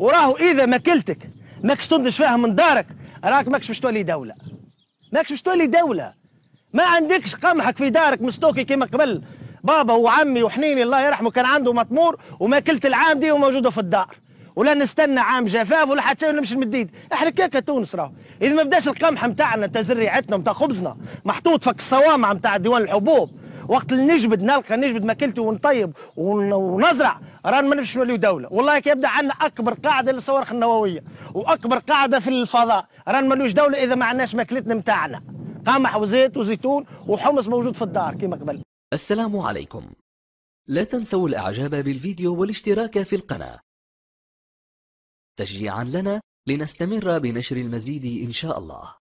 وراهو اذا ماكلتك ماكش تندش فيها من دارك راك ماكش باش تولي دوله ماكش باش تولي دوله ما عندكش قمحك في دارك مستوكي كما قبل بابا وعمي وحنيني الله يرحمه كان عنده مطمور وماكلة العام دي وموجوده في الدار ولا نستنى عام جفاف ولا حتى نمشي المديد احنا كيكا تونس راهو اذا ما بداش القمح نتاعنا تزريعتنا زريعتنا نتاع خبزنا محطوط فك الصوامع نتاع ديوان الحبوب وقت اللي نجبد نلقى نجبد ماكلتي ونطيب ونزرع رانا ما نمشيش نوليو دوله والله كيبدا عندنا اكبر قاعده للصواريخ النوويه واكبر قاعده في الفضاء رانا ما دوله اذا ما عندناش ماكلتنا نتاعنا قمح وزيت وزيتون وحمص موجود في الدار كما قبل السلام عليكم لا تنسوا الاعجاب بالفيديو والاشتراك في القناه تشجيعا لنا لنستمر بنشر المزيد ان شاء الله